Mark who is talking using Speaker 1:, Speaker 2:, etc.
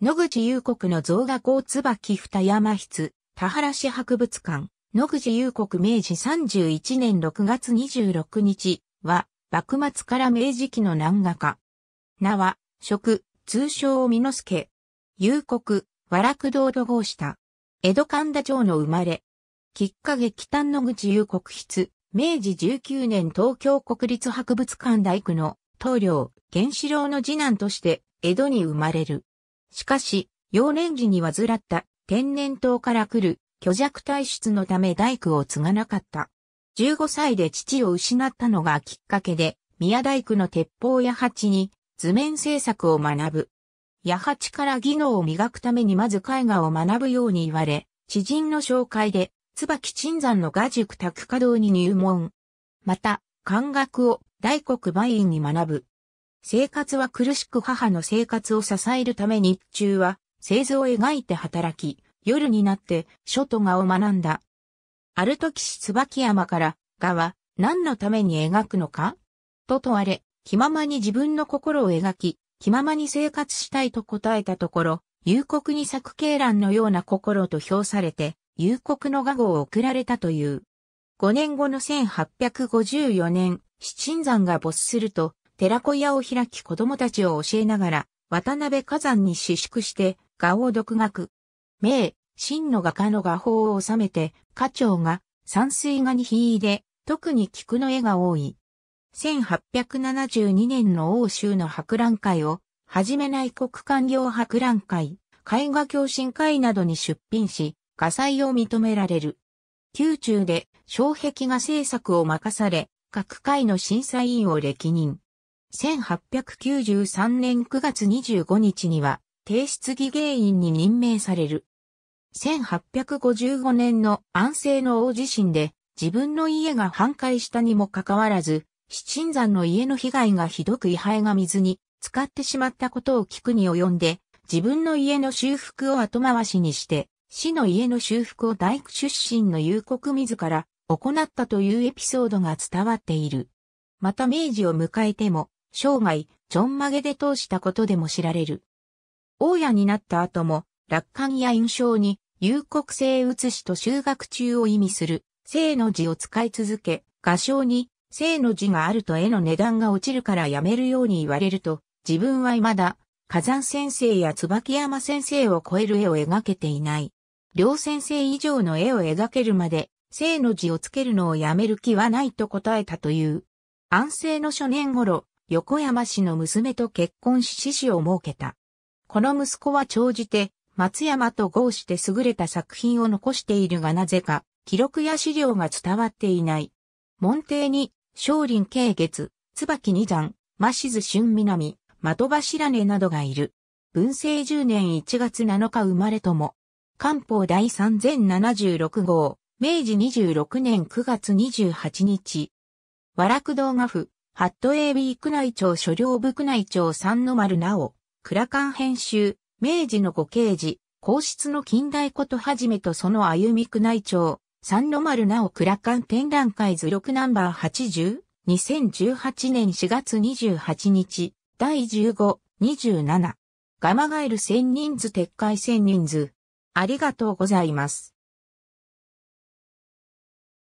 Speaker 1: 野口裕国の造画校椿二山筆、田原市博物館、野口裕国明治31年6月26日は、幕末から明治期の南画家。名は、職、通称美之助。祐国、和楽堂土合した。江戸神田町の生まれ。きっかけ北野口裕国筆、明治19年東京国立博物館大工の棟梁、源四郎の次男として、江戸に生まれる。しかし、幼年時に患った天然痘から来る虚弱体質のため大工を継がなかった。15歳で父を失ったのがきっかけで、宮大工の鉄砲八八に図面制作を学ぶ。八八から技能を磨くためにまず絵画を学ぶように言われ、知人の紹介で、椿鎮山の画塾宅稼堂に入門。また、漢学を大黒梅院に学ぶ。生活は苦しく母の生活を支えるため日中は製図を描いて働き、夜になって書と画を学んだ。ある時し椿山から画は何のために描くのかと問われ、気ままに自分の心を描き、気ままに生活したいと答えたところ、夕刻に作鶏卵のような心と評されて、夕刻の画号を送られたという。5年後の1854年、七山が没すると、寺子屋を開き子供たちを教えながら、渡辺火山に私縮して、画を独学。名、真の画家の画法を収めて、家長が山水画に引いで、特に菊の絵が多い。1872年の欧州の博覧会を、はじめ内国官業博覧会、絵画共振会などに出品し、画祭を認められる。宮中で、障壁画制作を任され、各界の審査委員を歴任。1893年9月25日には、提出議芸員に任命される。1855年の安政の大地震で自分の家が半壊したにもかかわらず、七神山の家の被害がひどく位牌が水に使ってしまったことを聞くに及んで、自分の家の修復を後回しにして、死の家の修復を大工出身の有国自ら行ったというエピソードが伝わっている。また明治を迎えても、生涯、ちょんまげで通したことでも知られる。大家になった後も、楽観や印象に、有国性写しと修学中を意味する、生の字を使い続け、画商に、生の字があると絵の値段が落ちるからやめるように言われると、自分は未だ、火山先生や椿山先生を超える絵を描けていない。両先生以上の絵を描けるまで、生の字をつけるのをやめる気はないと答えたという。安政の初年頃、横山氏の娘と結婚し死死を設けた。この息子は長じて、松山と合して優れた作品を残しているがなぜか、記録や資料が伝わっていない。門弟に、少林慶月、椿二山、増津春南、的柱根などがいる。文政十年一月七日生まれとも。官報第三千七十六号、明治二十六年九月二十八日。和楽堂画府、ハット AB 区内庁所領部区内庁三の丸なお、倉ン編集、明治の御刑事、皇室の近代ことはじめとその歩み区内庁、三の丸なお倉ン展覧会図録ナンバー80、2018年4月28日、第15、27。ガマガエル千人図撤回千人図。ありがとうございます。